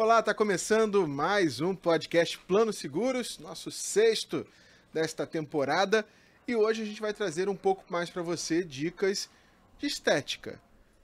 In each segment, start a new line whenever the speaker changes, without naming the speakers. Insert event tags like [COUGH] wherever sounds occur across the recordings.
Olá, está começando mais um podcast Plano Seguros, nosso sexto desta temporada, e hoje a gente vai trazer um pouco mais para você dicas de estética.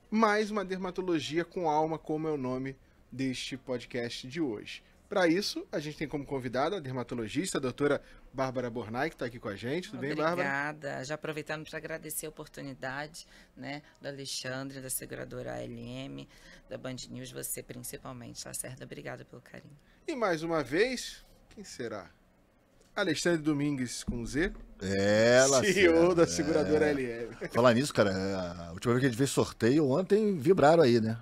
Mais uma dermatologia com alma, como é o nome deste podcast de hoje. Para isso, a gente tem como convidada a dermatologista, a doutora Bárbara Bornai, que está aqui com a gente. Tudo Obrigada. bem, Bárbara?
Obrigada. Já aproveitando para agradecer a oportunidade né, da Alexandre, da seguradora ALM, da Band News, você principalmente, Lacerda. Obrigada pelo
carinho. E mais uma vez, quem será? Alexandre Domingues com Z.
É, [LAUGHS] Lacerda. CEO da seguradora é. LM. Falar nisso, cara, é, a última vez que a gente fez sorteio, ontem vibraram aí, né?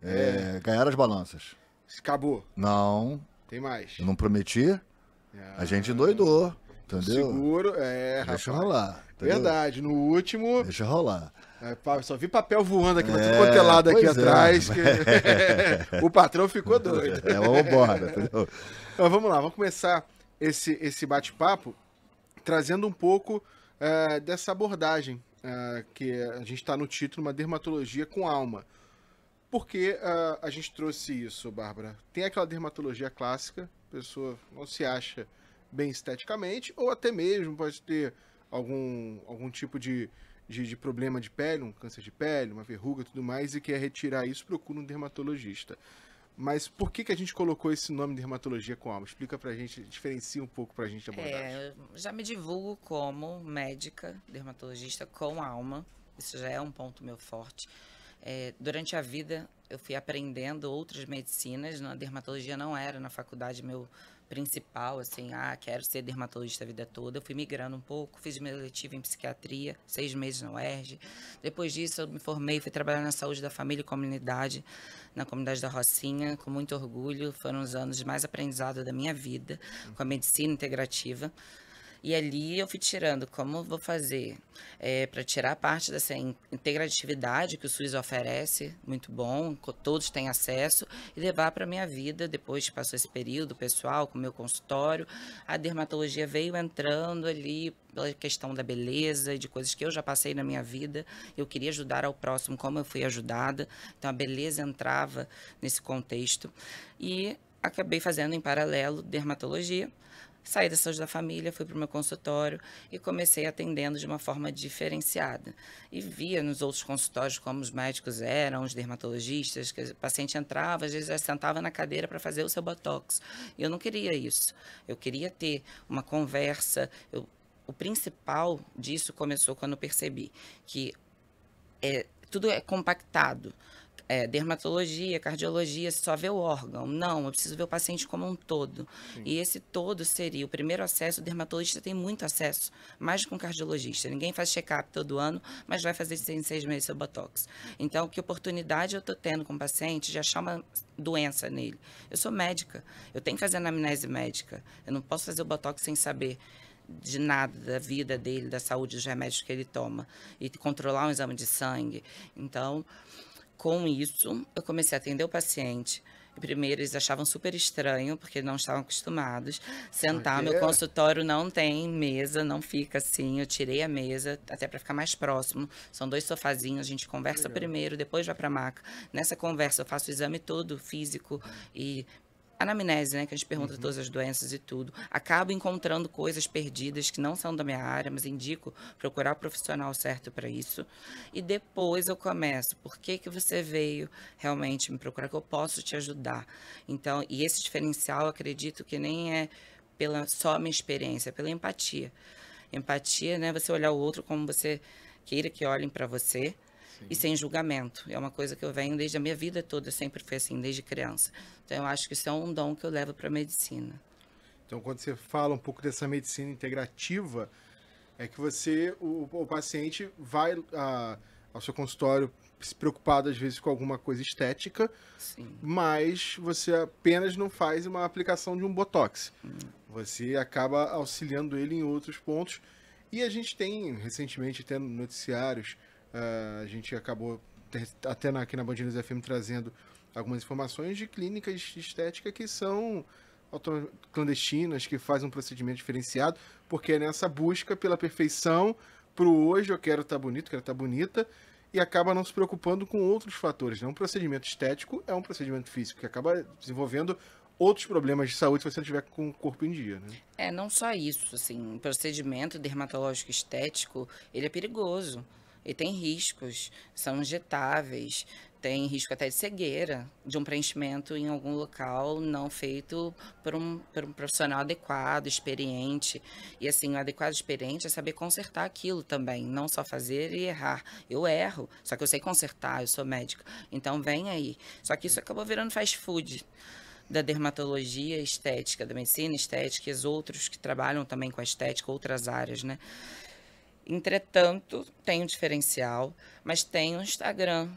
É, é. Ganharam as balanças. Acabou. Não. Tem mais. Eu não prometi. Ah, a gente doidou. Entendeu?
Seguro, é. Deixa rapaz. rolar. Entendeu? Verdade. No último. Deixa rolar. É, só vi papel voando aqui, é, tudo é aqui é, atrás. Que... [LAUGHS] o patrão ficou doido. É, vamos embora, entendeu? Então, vamos lá, vamos começar esse, esse bate-papo trazendo um pouco é, dessa abordagem uh, que a gente está no título, uma dermatologia com alma. Porque uh, ah, a gente trouxe isso, Bárbara? Tem aquela dermatologia clássica, a pessoa não se acha bem esteticamente, ou até mesmo pode ter algum, algum tipo de, de, de problema de pele, um câncer de pele, uma verruga e tudo mais, e quer retirar isso, procura um dermatologista. Mas por que, que a gente colocou esse nome de dermatologia com alma? Explica pra gente, diferencia um pouco pra gente a abordagem.
É, já me divulgo como médica, dermatologista com alma. Isso já é um ponto meu forte. É, durante a vida, eu fui aprendendo outras medicinas. Na dermatologia não era na faculdade meu principal, assim, ah, quero ser dermatologista a vida toda. Eu fui migrando um pouco, fiz meu letivo em psiquiatria, seis meses no UERJ. Depois disso, eu me formei, fui trabalhar na saúde da família e comunidade, na comunidade da Rocinha, com muito orgulho. Foram os anos mais aprendizado da minha vida, com a medicina integrativa. E ali eu fui tirando como vou fazer é, eh, para tirar parte dessa integratividade que o SUS oferece, muito bom, todos têm acesso, e levar para minha vida, depois que passou esse período pessoal, com o meu consultório, a dermatologia veio entrando ali pela questão da beleza e de coisas que eu já passei na minha vida, eu queria ajudar ao próximo como eu fui ajudada, então a beleza entrava nesse contexto. E acabei fazendo em paralelo dermatologia, Saí da saúde da família, fui para o meu consultório e comecei atendendo de uma forma diferenciada. E via nos outros consultórios como os médicos eram, os dermatologistas, que o paciente entrava, às vezes já sentava na cadeira para fazer o seu botox. E eu não queria isso. Eu queria ter uma conversa. Eu, o principal disso começou quando eu percebi que é, tudo é compactado é, dermatologia, cardiologia, só vê o órgão. Não, eu preciso ver o paciente como um todo. Sim. E esse todo seria o primeiro acesso. O dermatologista tem muito acesso, mais com um cardiologista. Ninguém faz check-up todo ano, mas vai fazer em seis meses seu botox. Então, que oportunidade eu estou tendo com o paciente de achar uma doença nele? Eu sou médica, eu tenho que fazer anamnese médica. Eu não posso fazer o botox sem saber de nada da vida dele, da saúde, dos remédios que ele toma e controlar um exame de sangue. Então, com isso, eu comecei a atender o paciente. Primeiro, eles achavam super estranho, porque não estavam acostumados. Sentar, meu consultório não tem mesa, não fica assim. Eu tirei a mesa, até para ficar mais próximo. São dois sofazinhos, a gente conversa Legal. primeiro, depois vai para maca. Nessa conversa, eu faço o exame todo físico e anamnese, né, que a gente pergunta uhum. todas as doenças e tudo, acabo encontrando coisas perdidas que não são da minha área, mas indico procurar o profissional certo para isso. E depois eu começo, por que que você veio realmente me procurar que eu posso te ajudar? Então, e esse diferencial, acredito que nem é pela só minha experiência, é pela empatia. Empatia, né, você olhar o outro como você queira que olhem para você Sim. e sem julgamento. É uma coisa que eu venho desde a minha vida toda, sempre foi assim, desde criança. Então, eu acho que isso é um dom
que eu levo para a medicina. Então, quando você fala um pouco dessa medicina integrativa, é que você, o, o paciente vai a, ao seu consultório se preocupado às vezes com alguma coisa estética, Sim. mas você apenas não faz uma aplicação de um botox. Hum. Você acaba auxiliando ele em outros pontos. E a gente tem recentemente tendo noticiários é, a gente acabou até na, aqui na Band News FM trazendo algumas informações de clínicas de estética que são clandestinas, que fazem um procedimento diferenciado, porque é nessa busca pela perfeição, pro hoje eu quero estar tá bonito, quero estar tá bonita, e acaba não se preocupando com outros fatores. Né? Um procedimento estético é um procedimento físico, que acaba desenvolvendo outros problemas de saúde se você tiver com o corpo em dia, né?
É, não só isso, assim, um procedimento dermatológico estético, ele é perigoso e tem riscos, são injetáveis, tem risco até de cegueira, de um preenchimento em algum local não feito por um, por um profissional adequado, experiente. E assim, o adequado experiente é saber consertar aquilo também, não só fazer e errar. Eu erro, só que eu sei consertar, eu sou médico, Então vem aí. Só que isso acabou virando fast food da dermatologia estética, da medicina estética e os outros que trabalham também com a estética, outras áreas, né? Entretanto, tem um diferencial, mas tem o um Instagram.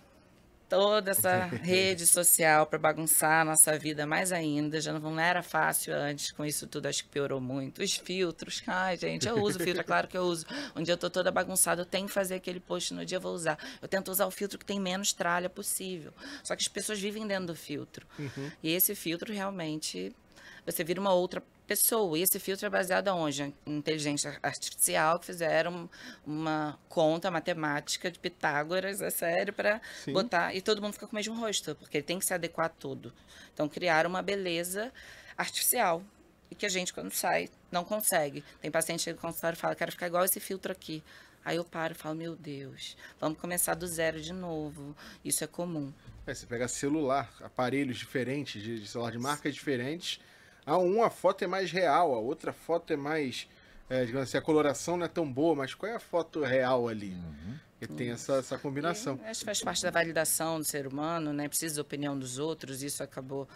Toda essa [LAUGHS] rede social para bagunçar a nossa vida mais ainda. Já não, era fácil antes, com isso tudo acho que piorou muito. Os filtros, ai gente, eu uso filtro, é claro que eu uso. Um dia eu tô toda bagunçada, eu tenho que fazer aquele post no dia, eu vou usar. Eu tento usar o filtro que tem menos tralha possível. Só que as pessoas vivem dentro do filtro. Uhum. E esse filtro realmente, você vira uma outra pessoa pessoa. E esse filtro é baseado aonde? Em inteligência artificial, que fizeram uma conta matemática de Pitágoras, é sério, para botar. E todo mundo fica com o mesmo rosto, porque ele tem que se adequar a tudo. Então, criaram uma beleza artificial. E que a gente, quando sai, não consegue. Tem paciente que no consultório e fala, quero ficar igual esse filtro aqui. Aí eu paro e falo, meu Deus, vamos começar do zero de novo.
Isso é comum. É, você pega celular, aparelhos diferentes, de, de celular de marcas diferentes a ah, uma foto é mais real, a outra foto é mais. É, digamos assim, a coloração não é tão boa, mas qual é a foto real ali? Uhum. E tem essa, essa é, combinação. E,
acho que faz parte da validação do ser humano, né? Precisa da opinião dos outros, isso acabou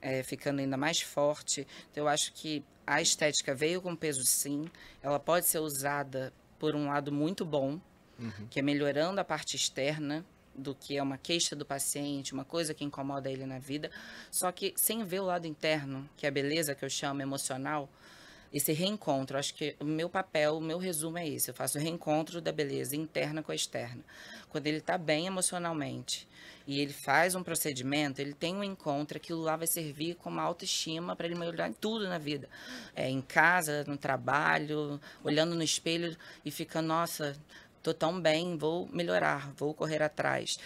é, ficando ainda mais forte. Então, eu acho que a estética veio com peso, sim. Ela pode ser usada por um lado muito bom, uhum. que é melhorando a parte externa, do que é uma queixa do paciente, uma coisa que incomoda ele na vida, só que sem ver o lado interno, que é a beleza que eu chamo emocional, esse reencontro. Acho que o meu papel, o meu resumo é esse. Eu faço o reencontro da beleza interna com a externa. Quando ele está bem emocionalmente e ele faz um procedimento, ele tem um encontro, aquilo lá vai servir como autoestima para ele melhorar em tudo na vida. É, em casa, no trabalho, olhando no espelho e fica, nossa, tô tão bem, vou melhorar, vou correr atrás.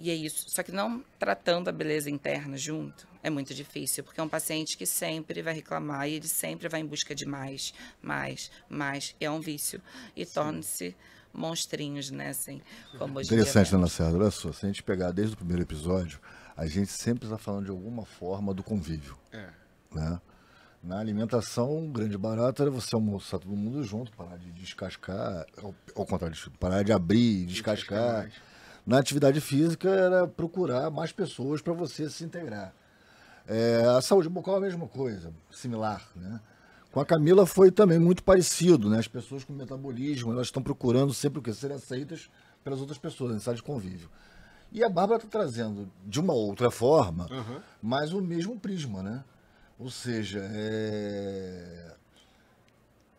E é isso. Só que não tratando a beleza interna junto é muito difícil, porque é um paciente que sempre vai reclamar e ele sempre vai em busca de mais, mais, mais. E é um vício. E torna-se monstrinhos, né? Assim, como Interessante, Ana é
Serra. Olha só, se a gente pegar desde o primeiro episódio, a gente sempre está falando de alguma forma do convívio. É. Né? Na alimentação, o grande barato era você almoçar todo mundo junto, parar de descascar, ao, ao contrário de tudo, parar de abrir, descascar. descascar Na atividade física era procurar mais pessoas para você se integrar. É, a saúde bucal é a mesma coisa, similar, né? Com a Camila foi também muito parecido, né? As pessoas com metabolismo, elas estão procurando sempre o quê? serem aceitas pelas outras pessoas, necessidade de convívio. E a Bárbara está trazendo, de uma outra forma, uhum. mas o mesmo prisma, né? Ou seja, é...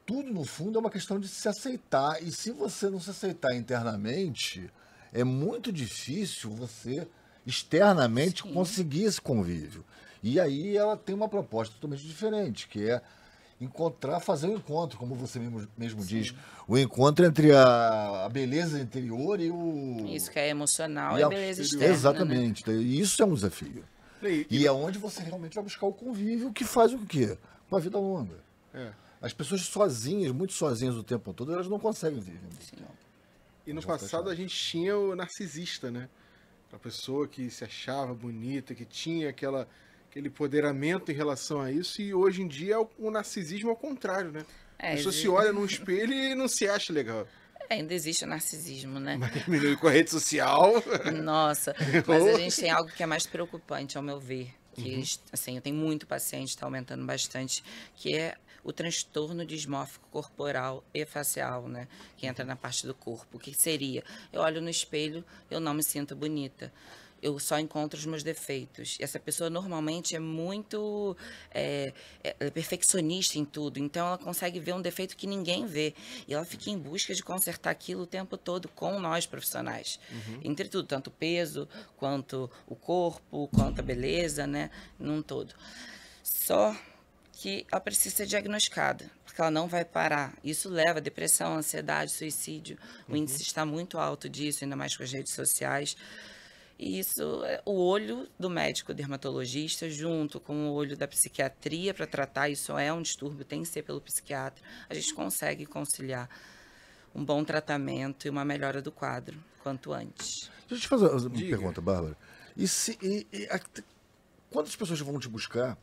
tudo no fundo é uma questão de se aceitar. E se você não se aceitar internamente, é muito difícil você externamente Sim. conseguir esse convívio. E aí ela tem uma proposta totalmente diferente, que é encontrar, fazer o um encontro, como você mesmo, mesmo diz, o encontro entre a, a, beleza interior e o isso
que é emocional e, e a beleza
externa. Né? Exatamente, né? isso é um desafio. E, e é onde você realmente vai buscar o convívio que faz o quê? Uma vida longa. É. As pessoas sozinhas, muito sozinhas o tempo todo, elas
não conseguem viver tempo. E no passado a gente tinha o narcisista, né? A pessoa que se achava bonita, que tinha aquela, aquele poderamento em relação a isso, e hoje em dia é o, o narcisismo ao é contrário, né? É, a pessoa existe. se olha num espelho e não se acha legal.
Ainda existe o narcisismo,
né? Mas diminui [LAUGHS] com a rede social. Nossa,
[LAUGHS] mas a gente tem algo que é mais preocupante, ao meu ver. Que, uhum. assim, eu tenho muito paciente, está aumentando bastante, que é o transtorno dismórfico corporal e facial, né? Que entra na parte do corpo. O que seria? Eu olho no espelho, eu não me sinto bonita eu só encontro os meus defeitos. E essa pessoa normalmente é muito é, é, é perfeccionista em tudo, então ela consegue ver um defeito que ninguém vê. E ela fica em busca de consertar aquilo o tempo todo com nós profissionais. Uhum. Entre tudo, tanto o peso, quanto o corpo, quanto a beleza, né? Num todo. Só que ela precisa ser diagnosticada, porque ela não vai parar. Isso leva a depressão, ansiedade, suicídio. O uhum. índice está muito alto disso, ainda mais com as redes sociais. E isso, é, o olho do médico dermatologista, junto com o olho da psiquiatria para tratar, isso é um distúrbio, tem que ser pelo psiquiatra. A gente consegue conciliar um bom tratamento e uma melhora do quadro quanto antes.
Deixa eu te fazer uma Diga. pergunta, Bárbara. E, se, e, e a, quantas pessoas vão te buscar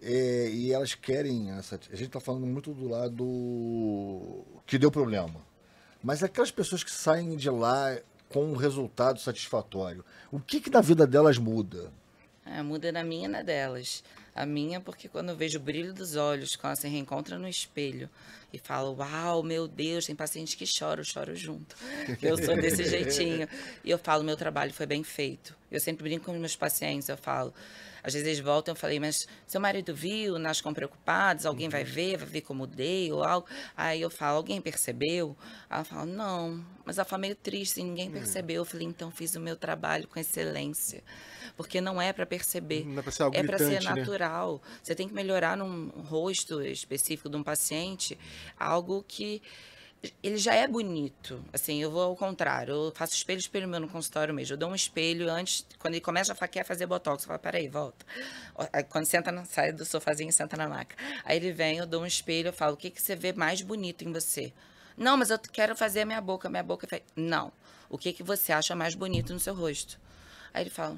é, e elas querem essa. A gente está falando muito do lado que deu problema. Mas aquelas pessoas que saem de lá com um resultado satisfatório. O que, que na vida delas muda?
É, muda na minha e na delas. A minha, porque quando eu vejo o brilho dos olhos, quando se reencontra no espelho e fala, uau, meu Deus, tem paciente que chora, eu choro junto. Eu sou desse jeitinho. E eu falo, meu trabalho foi bem feito. Eu sempre brinco com meus pacientes, eu falo, às vezes eles voltam, eu falei, mas seu marido viu, nós com preocupados, alguém uhum. vai ver, vai ver como dei ou algo. Aí eu falo, alguém percebeu? Ela fala, não, mas ela fala meio triste, ninguém uhum. percebeu. Eu falei, então fiz o meu trabalho com excelência. Porque não é para perceber. Não é para ser É ser né? natural. Né? Você tem que melhorar num rosto específico de um paciente algo que ele já é bonito. Assim, eu vou ao contrário. Eu faço espelho, espelho meu no consultório mesmo. Eu dou um espelho antes, quando ele começa a quer fazer botox, eu falo, peraí, volta. Aí, quando senta, na, sai do sofazinho e senta na maca. Aí ele vem, eu dou um espelho, eu falo, o que, que você vê mais bonito em você? Não, mas eu quero fazer a minha boca, minha boca. É Não. O que, que você acha mais bonito no seu rosto? Aí ele fala,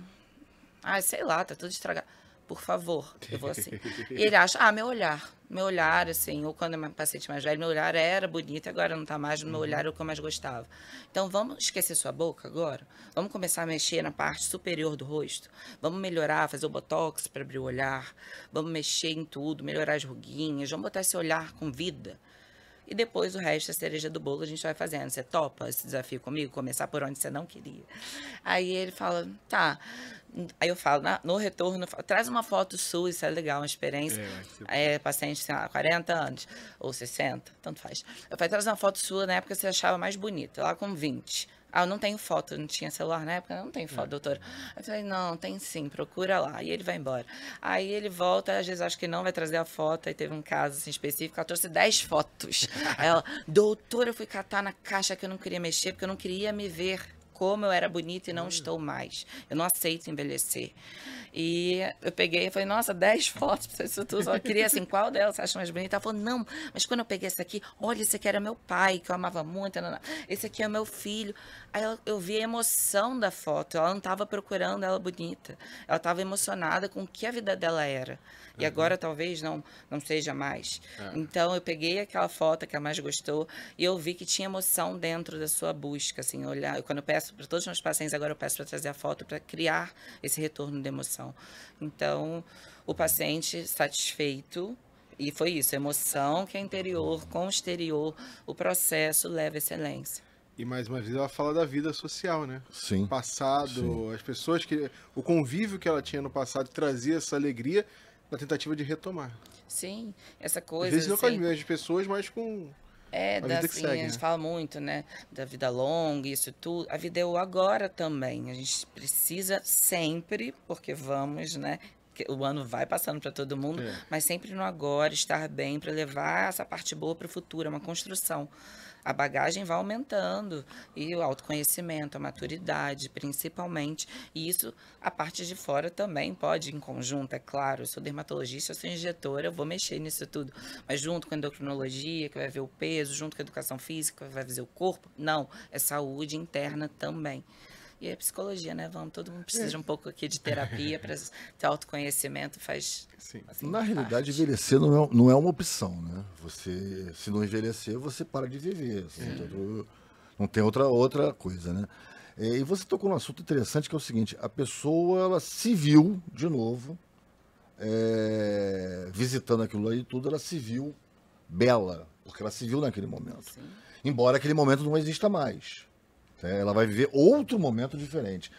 ah, sei lá, tá tudo estragado por favor. Eu vou assim. e [LAUGHS] ele acha, ah, meu olhar. Meu olhar, assim, ou quando é um paciente mais velho, meu olhar era bonito, agora não tá mais, meu uhum. olhar é o que eu mais gostava. Então, vamos esquecer sua boca agora? Vamos começar a mexer na parte superior do rosto? Vamos melhorar, fazer o botox para abrir o olhar? Vamos mexer em tudo, melhorar as ruguinhas? Vamos botar esse olhar com vida? E depois o resto, a cereja do bolo, a gente vai fazendo. Você topa esse desafio comigo? Começar por onde você não queria. Aí ele fala, tá. Aí eu falo, na, no retorno, falo, traz uma foto sua, isso é legal, uma experiência. É, é paciente, sei lá, 40 anos, ou 60, tanto faz. Eu falei, traz uma foto sua na época que você achava mais bonita, lá com 20. Ah, eu não tenho foto, não tinha celular na época, não tem foto, é. eu falei, não, tem sim, procura lá. E ele vai embora. Aí ele volta, às vezes acho que não vai trazer a foto. Aí teve um caso assim, específico, ela trouxe 10 fotos. [LAUGHS] ela, doutor eu fui catar na caixa que eu não queria mexer, porque eu não queria me ver como eu era bonita e não hum. estou mais. Eu não aceito envelhecer. E eu peguei e falei, nossa, 10 [LAUGHS] fotos pra você tudo. Eu queria assim, qual delas você acha mais bonita? Ela falou, não, mas quando eu peguei essa aqui, olha, esse aqui era meu pai, que eu amava muito. Esse aqui é meu filho. Aí eu, eu vi a emoção da foto. Ela não estava procurando ela bonita. Ela estava emocionada com o que a vida dela era. E uhum. agora talvez não, não seja mais. É. Então eu peguei aquela foto que a mais gostou e eu vi que tinha emoção dentro da sua busca, assim, olhar. Eu, quando eu peço para todos os meus pacientes agora eu peço para trazer a foto para criar esse retorno de emoção. Então, o paciente satisfeito e foi isso, emoção que é interior com o exterior, o processo leva à excelência.
E mais uma vez ela fala da vida social, né? Sim. O passado, Sim. as pessoas que. O convívio que ela tinha no passado trazia essa alegria na tentativa de retomar.
Sim, essa coisa. Às vezes não com as assim,
mesmas pessoas, mas com. É, da, assim, segue, a gente né?
fala muito, né? Da vida longa, isso tudo. A vida é o agora também. A gente precisa sempre, porque vamos, né? o ano vai passando para todo mundo, é. mas sempre no agora, estar bem para levar essa parte boa para o futuro, é uma construção a bagagem vai aumentando e o autoconhecimento, a maturidade, principalmente. E isso a parte de fora também pode em conjunto, é claro. Eu sou dermatologista, eu sou injetora, eu vou mexer nisso tudo. Mas junto com a endocrinologia, que vai ver o peso, junto com a educação física, vai ver o corpo. Não, é saúde interna também. E é psicologia, né? Vamos, todo mundo precisa é. um pouco aqui de terapia para ter autoconhecimento, faz.
Assim, Na realidade,
envelhecer não é, não é uma opção, né? Você, se não envelhecer, você para de viver. Assim, é. não tem outra, outra coisa, né? É, e você tocou num assunto interessante que é o seguinte: a pessoa ela se viu de novo é, visitando aquilo ali tudo, ela se viu bela, porque ela se viu naquele momento. Sim. Embora aquele momento não exista mais. Né? Ela vai viver outro momento diferente.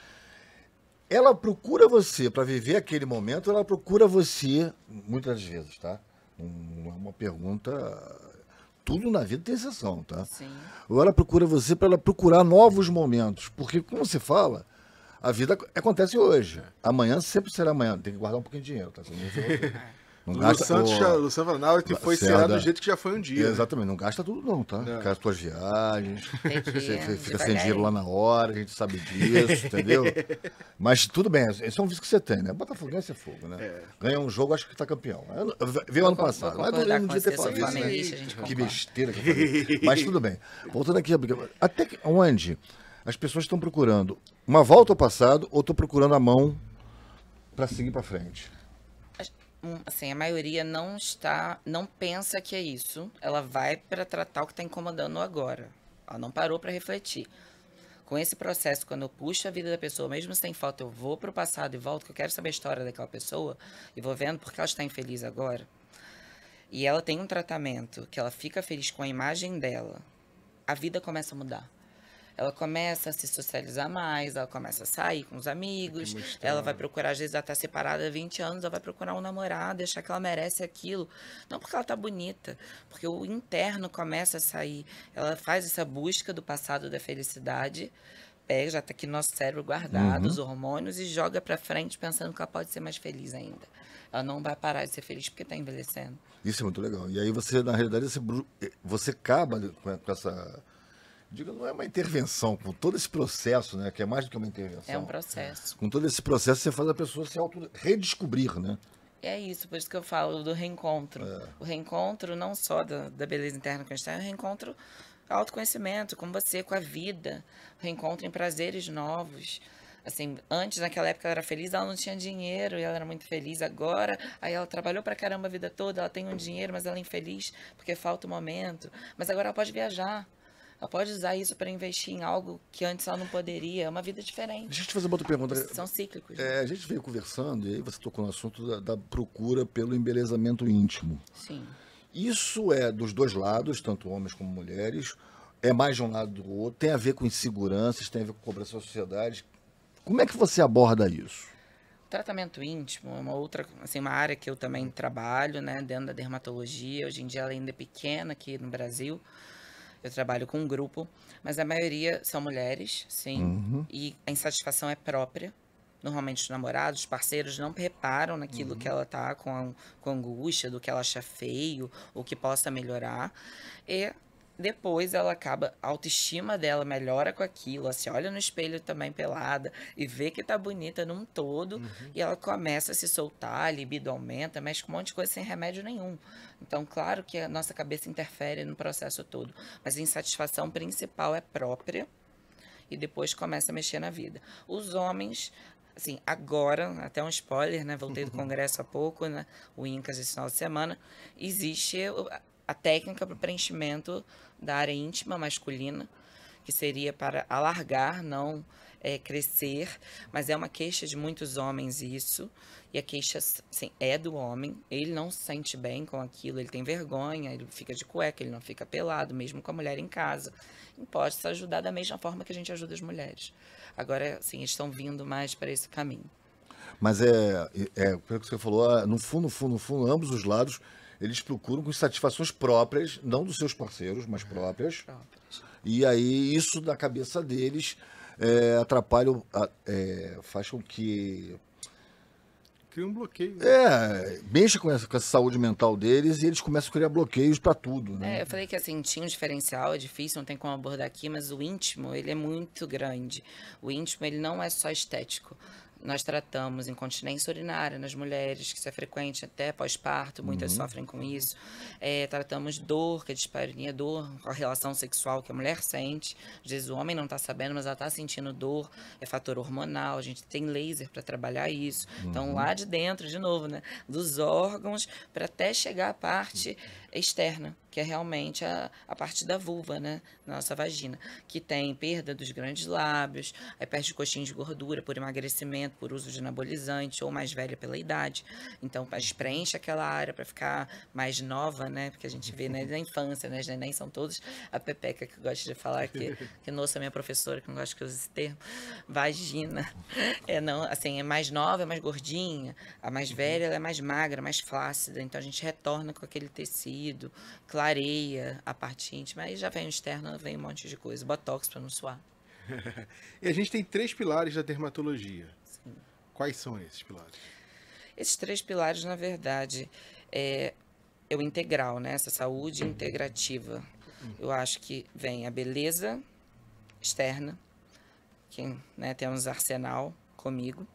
Ela procura você para viver aquele momento, ela procura você muitas vezes, tá? é uma pergunta. Tudo na vida tem exceção, tá? Sim. Ou ela procura você para ela procurar novos momentos. Porque, como se fala, a vida acontece hoje. Amanhã sempre será amanhã. Tem que guardar um pouquinho de dinheiro,
tá? [LAUGHS] Não o gasta, Santos, o... já, Luciano que foi será do jeito que já foi um dia. Né?
exatamente, não gasta tudo não, tá? Não. É. Cara, tuas viagens, [LAUGHS] você fica né? sem dinheiro lá na hora, a gente sabe disso, entendeu? [LAUGHS] Mas tudo bem, esse é um vício que você tem, né? Botafoguense é fogo, né? É. Ganha um jogo, acho que tá campeão. Veio ano passado, mas não lembro ter falado isso. Né? Que besteira que eu falei. Mas tudo bem. Voltando aqui, até que, onde as pessoas estão procurando uma volta ao passado ou estão procurando a mão para seguir para frente?
assim, a maioria não está, não pensa que é isso. Ela vai para tratar o que está incomodando agora. Ela não parou para refletir. Com esse processo, quando eu puxo a vida da pessoa, mesmo sem falta, eu vou para o passado e volto, que eu quero saber a história daquela pessoa e vou vendo porque ela está infeliz agora. E ela tem um tratamento que ela fica feliz com a imagem dela. A vida começa a mudar ela começa a se socializar mais, ela começa a sair com os amigos, ela vai procurar, às vezes ela tá separada há 20 anos, ela vai procurar um namorado, achar que ela merece aquilo. Não porque ela tá bonita, porque o interno começa a sair. Ela faz essa busca do passado da felicidade, pega, já tá aqui nosso cérebro guardado, uhum. os hormônios, e joga para frente pensando que ela pode ser mais feliz ainda. Ela não vai parar de ser feliz porque está envelhecendo.
Isso é muito legal. E aí você, na realidade, você, eh, você acaba né, com essa digo, não é uma intervenção, com todo esse processo, né? Que é mais do que uma intervenção. É um processo. Com todo esse processo, você faz a pessoa se auto redescobrir, né?
É isso, por isso que eu falo do reencontro. É. O reencontro não só da, da beleza interna que a gente tem, o é reencontro autoconhecimento com você, com a vida, o reencontro em prazeres novos. Assim, antes, naquela época, ela era feliz, ela não tinha dinheiro e ela era muito feliz. Agora, aí ela trabalhou pra caramba a vida toda, ela tem um dinheiro, mas ela é infeliz porque falta o momento. Mas agora ela pode viajar ela pode usar isso para investir em algo que antes ela não poderia. É uma vida diferente.
Deixa eu te fazer uma outra pergunta.
São cíclicos.
É, a gente veio conversando e aí você tocou no assunto da, da procura pelo embelezamento íntimo. Sim. Isso é dos dois lados, tanto homens como mulheres. É mais de um lado do outro. Tem a ver com inseguranças, tem a ver com cobrança da sociedade. Como é que você aborda isso?
tratamento íntimo é uma outra, assim, uma área que eu também trabalho, né, dentro da dermatologia. Hoje em dia ela ainda é pequena aqui no Brasil, eu trabalho com um grupo, mas a maioria são mulheres, sim. Uhum. E a insatisfação é própria. Normalmente os namorados, os parceiros não reparam naquilo uhum. que ela tá com, com angústia, do que ela acha feio, o que possa melhorar. E depois ela acaba, a autoestima dela melhora com aquilo, ela se olha no espelho também pelada e vê que tá bonita num todo uhum. e ela começa a se soltar, a libido aumenta, mexe com um monte de coisa sem remédio nenhum. Então, claro que a nossa cabeça interfere no processo todo, mas a insatisfação principal é própria e depois começa a mexer na vida. Os homens, assim, agora, até um spoiler, né? Voltei do [LAUGHS] congresso há pouco, né? O INCAS esse final de semana. Existe a técnica para o preenchimento da área íntima masculina, que seria para alargar, não é, crescer, mas é uma queixa de muitos homens isso, e a queixa é do homem, ele não se sente bem com aquilo, ele tem vergonha, ele fica de cueca, ele não fica pelado, mesmo com a mulher em casa, e pode se ajudar da mesma forma que a gente ajuda as mulheres. Agora, assim, eles estão vindo mais para esse caminho.
Mas é, é, pelo é que você falou, ah, no fundo, no fundo, no fundo, ambos os lados eles procuram com satisfações próprias, não dos seus parceiros, mas é, próprias. E aí isso da cabeça deles é, atrapalha, é, faz com que
cria um bloqueio.
Né? É, mexe com essa, com essa, saúde mental deles e eles começam a criar bloqueios para tudo, né? É, eu
falei que assim, tinha um diferencial, é difícil, não tem como abordar aqui, mas o íntimo, ele é muito grande. O íntimo, ele não é só estético nós tratamos incontinência urinária nas mulheres, que isso é frequente até pós-parto, muitas uhum. sofrem com isso. É, tratamos dor, que é disparnia, dor com a relação sexual que a mulher sente. Às vezes o homem não está sabendo, mas ela está sentindo dor. É fator hormonal, a gente tem laser para trabalhar isso. Então, uhum. Então, lá de dentro, de novo, né? Dos órgãos, para até chegar à parte externa, que é realmente a, a parte da vulva, né? Na nossa vagina, que tem perda dos grandes lábios, aí perde coxinha de gordura por emagrecimento, por uso de anabolizante, ou mais velha pela idade. Então, a gente preenche aquela área para ficar mais nova, né? Porque a gente vê né, na infância, né? nem são todos a pepeca que gosta de falar que, que nossa, minha professora, que não gosta que eu use esse termo, vagina. É, não, assim, é mais nova, é mais gordinha, a mais uhum. velha, ela é mais magra, mais flácida. Então, a gente retorna com aquele tecido clareia a parte íntima, aí já vem o externo, vem um monte de coisa, botox para não suar.
[LAUGHS] e a gente tem três pilares da dermatologia. Sim. Quais são esses pilares?
Esses três pilares, na verdade, é, é o integral, né? Essa saúde integrativa. Uhum. Eu acho que vem a beleza externa, que né, temos arsenal comigo,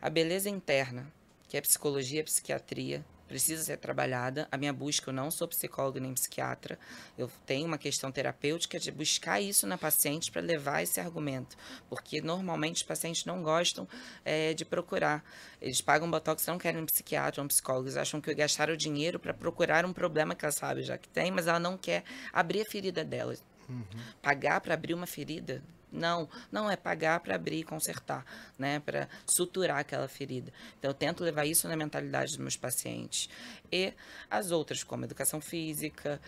a beleza interna, que é psicologia, psiquiatria, precisa ser trabalhada. A minha busca, eu não sou psicólogo nem psiquiatra, eu tenho uma questão terapêutica de buscar isso na paciente para levar esse argumento, porque normalmente os pacientes não gostam é, de procurar. Eles pagam botox, não querem um psiquiatra ou um psicólogo, eles acham que gastaram dinheiro para procurar um problema que ela sabe já que tem, mas ela não quer abrir a ferida dela. Uhum. Pagar para abrir uma ferida não, não é pagar para abrir e consertar, né? Para suturar aquela ferida. Então eu tento levar isso na mentalidade dos meus pacientes e as outras como educação física,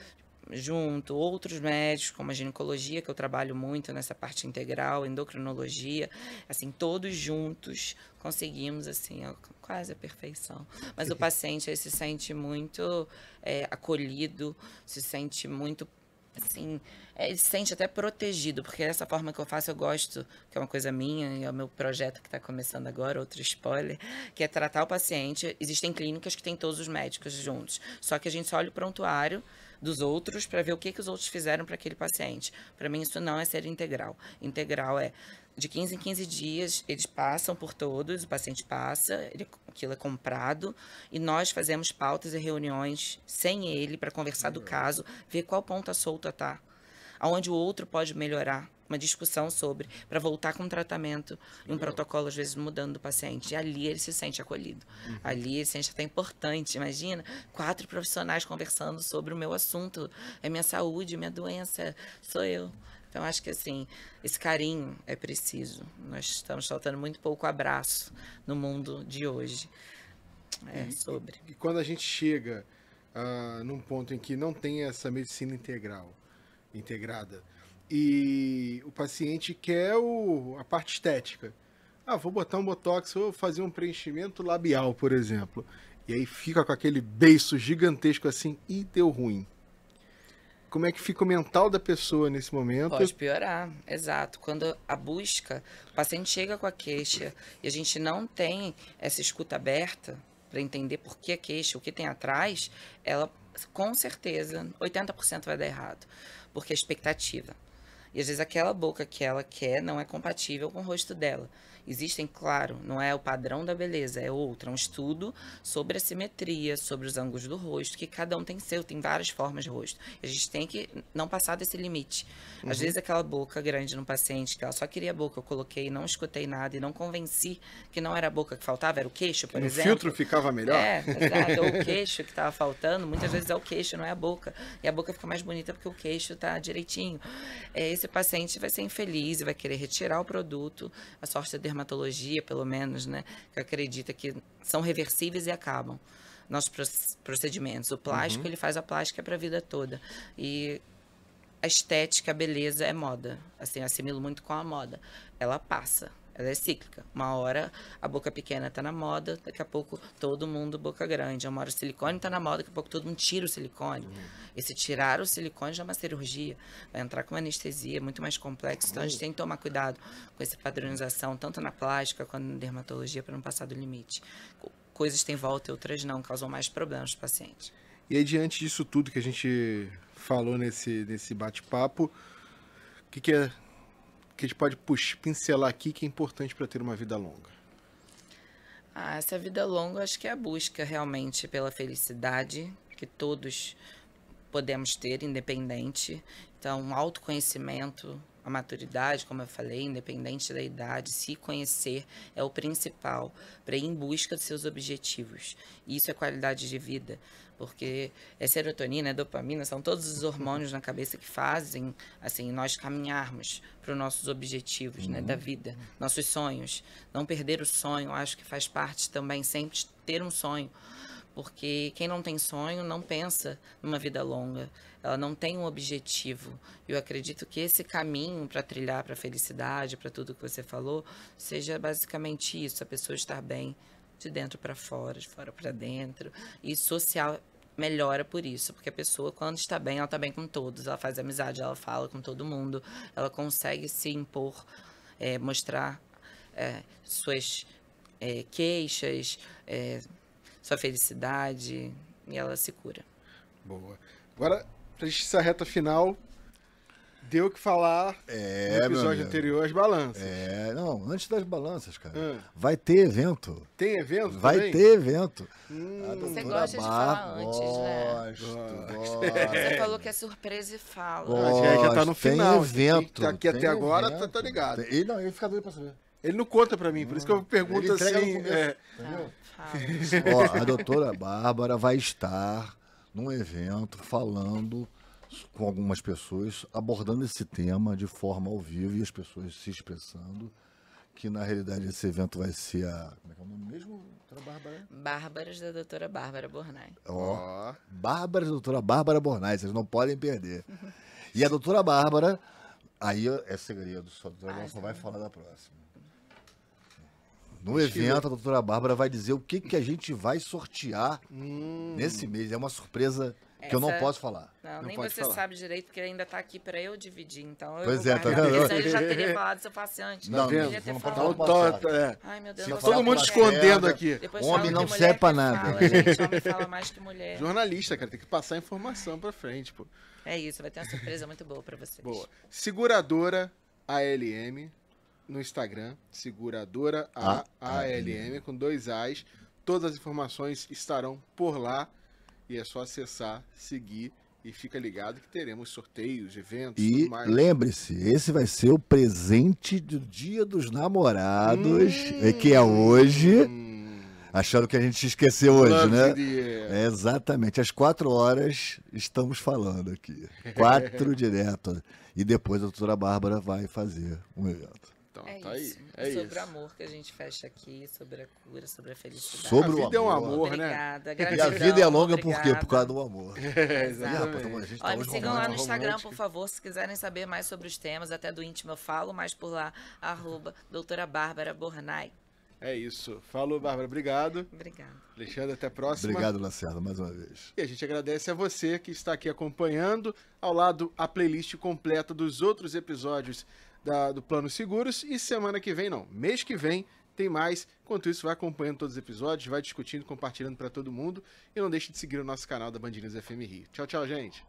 junto outros médicos, como a ginecologia, que eu trabalho muito nessa parte integral, endocrinologia, assim, todos juntos conseguimos, assim, quase a perfeição. Mas o uhum. paciente se sente muito é, acolhido, se sente muito assim, é, ele se sente até protegido, porque é essa forma que eu faço eu gosto, que é uma coisa minha e é o meu projeto que está começando agora, outro spoiler, que é tratar o paciente. Existem clínicas que tem todos os médicos juntos, só que a gente só olha o prontuário dos outros para ver o que, que os outros fizeram para aquele paciente. Para mim isso não é ser integral. Integral é de 15 em 15 dias, eles passam por todos, o paciente passa, ele, aquilo é comprado, e nós fazemos pautas e reuniões sem ele para conversar do caso, ver qual ponta solta tá, aonde o outro pode melhorar. Uma discussão sobre, para voltar com um tratamento e um protocolo, às vezes, mudando do paciente. E ali ele se sente acolhido. Uhum. Ali ele se sente até importante. Imagina, quatro profissionais conversando sobre o meu assunto, é minha saúde, minha doença, sou eu. Então, acho que assim, esse carinho é preciso. Nós estamos faltando muito pouco abraço
no mundo de hoje. É, e, sobre. E, quando a gente chega uh, num ponto em que não tem essa medicina integral, integrada, e o paciente quer o, a parte estética. Ah, vou botar um botox, vou fazer um preenchimento labial, por exemplo. E aí fica com aquele beiço gigantesco assim e deu ruim como é que fica o mental da pessoa nesse momento. Pode
piorar, exato. Quando a busca, o paciente chega com a queixa e a gente não tem essa escuta aberta para entender por que a queixa, o que tem atrás, ela com certeza 80% vai dar errado, porque é expectativa. E às vezes aquela boca que ela quer não é compatível com o rosto dela. Existem, claro, não é o padrão da beleza, é outra, é um estudo sobre a simetria, sobre os ângulos do rosto, que cada um tem seu, tem várias formas de rosto. A gente tem que não passar desse limite. Uhum. Às vezes aquela boca grande no paciente, que ela só queria a boca, eu coloquei, não escutei nada e não convenci que não era a boca que faltava, era o queixo, por exemplo. O filtro ficava
melhor. É, exato, ou o [LAUGHS] queixo
que estava faltando, muitas vezes é o queixo, não é a boca. E a boca fica mais bonita porque o queixo está direitinho. É, esse paciente vai ser infeliz, vai querer retirar o produto, a sorte é dermatologia, pelo menos, né, que acredita que são reversíveis e acabam nossos procedimentos. O plástico, uhum. ele faz a plástica para a vida toda. E a estética, a beleza é moda. Assim, eu assimilo muito com a moda. Ela passa. Ela é cíclica. Uma hora a boca pequena está na moda, daqui a pouco todo mundo boca grande. Uma hora o silicone está na moda, daqui a pouco todo mundo tira o silicone. Uhum. Esse tirar o silicone já é uma cirurgia. Vai entrar com anestesia, muito mais complexo. Então a gente uhum. tem que tomar cuidado com essa padronização, tanto na plástica quanto na dermatologia, para não passar do limite. Coisas têm volta e outras não, causam mais problemas para o paciente.
E aí, diante disso tudo que a gente falou nesse, nesse bate-papo, o que, que é que a gente pode pincelar aqui que é importante para ter uma vida longa?
Ah, essa vida longa acho que é a busca realmente pela felicidade que todos podemos ter, independente. Então, autoconhecimento, a maturidade, como eu falei, independente da idade, se conhecer é o principal para ir em busca de seus objetivos. isso é qualidade de vida, porque é serotonina, é dopamina, são todos os hormônios na cabeça que fazem assim nós caminharmos para os nossos objetivos, uhum. né, da uhum. vida, nossos sonhos. Não perder o sonho, acho que faz parte também sempre ter um sonho porque quem não tem sonho não pensa numa vida longa, ela não tem um objetivo. Eu acredito que esse caminho para trilhar para a felicidade, para tudo que você falou, seja basicamente isso: a pessoa estar bem de dentro para fora, de fora para dentro, e social melhora por isso, porque a pessoa quando está bem, ela está bem com todos, ela faz amizade, ela fala com todo mundo, ela consegue se impor, é, mostrar é, suas é, queixas, sua felicidade e ela se cura.
Boa. Agora, pra gente essa reta final, deu o que falar é, no episódio anterior, as balanças. É, não, antes das balanças, cara. Hum. Vai ter evento.
Tem evento? Vai ter evento.
Hum, você gosta de falar antes, né? Gosto, Você falou
que é surpresa e fala.
Gosto, já tá no final. Tem evento. Tá aqui até evento. agora, tá, tá ligado. Tem, não, eu ia ficar doido pra saber. Ele não conta pra mim, por isso que eu pergunto assim. É... Ó, a doutora
Bárbara vai estar num evento falando com algumas pessoas, abordando esse tema de forma ao vivo e as pessoas se expressando. Que na realidade esse evento vai ser a. Como é que é o
nome mesmo, doutora Bárbara? Bárbaras da doutora Bárbara Bornai.
Ó. Bárbaras da doutora Bárbara Bornai, vocês não podem perder. E a doutora Bárbara, aí é segredo, só, a doutora ah, Bárbara só vai tá. falar da próxima. No evento, a doutora Bárbara vai dizer o que, que a gente vai sortear hum. nesse mês. É uma surpresa que eu não posso falar. Não, não nem você falar.
sabe direito, porque ainda está aqui para eu dividir. Então, eu pois
é, tá vendo? Isso aí já teria
falado seu paciente. Não, não, não, não, falado. é. Ai, meu Deus. Tá todo mundo escondendo aqui. homem não serve para nada. Fala, gente, homem fala mais que mulher. Jornalista, cara, tem que passar informação para frente, pô. É isso, vai ter uma surpresa muito boa para vocês. Boa. Seguradora ALM no Instagram, seguradora AALM com dois A's. Todas as informações estarão por lá e é só acessar, seguir e fica ligado que teremos sorteios, eventos e lembre-se,
esse vai ser o presente do Dia dos Namorados, hum, que é hoje. Hum, Acharam que a gente esqueceu hoje, né? É, exatamente, às quatro horas estamos falando aqui. Quatro [LAUGHS] direto. E depois a doutora Bárbara vai fazer um evento. Então,
é tá isso. aí. É, é sobre isso. o amor que a gente fecha aqui, sobre a cura, sobre a felicidade. Sobre a o vida amor. é um amor, obrigada, né? Obrigada. e a vida é longa por quê? Por causa do
amor. [LAUGHS] É, exatamente. Tá Olha, tá me sigam lá no Instagram, por
favor, se quiserem saber mais sobre os temas, até do íntimo eu falo mais por lá, arroba doutora Bárbara Bornai.
É isso. Falou, Bárbara. Obrigado. Obrigado. Alexandre, até a próxima. Obrigado, Lacerda, mais uma vez. E a gente agradece a você que está aqui acompanhando. Ao lado, a playlist completa dos outros episódios da, do Plano Seguros. E semana que vem, não, mês que vem tem mais. Enquanto isso, vai acompanhando todos os episódios, vai discutindo, compartilhando para todo mundo. E não deixe de seguir o nosso canal da Bandeirantes FM Rio. Tchau, tchau, gente.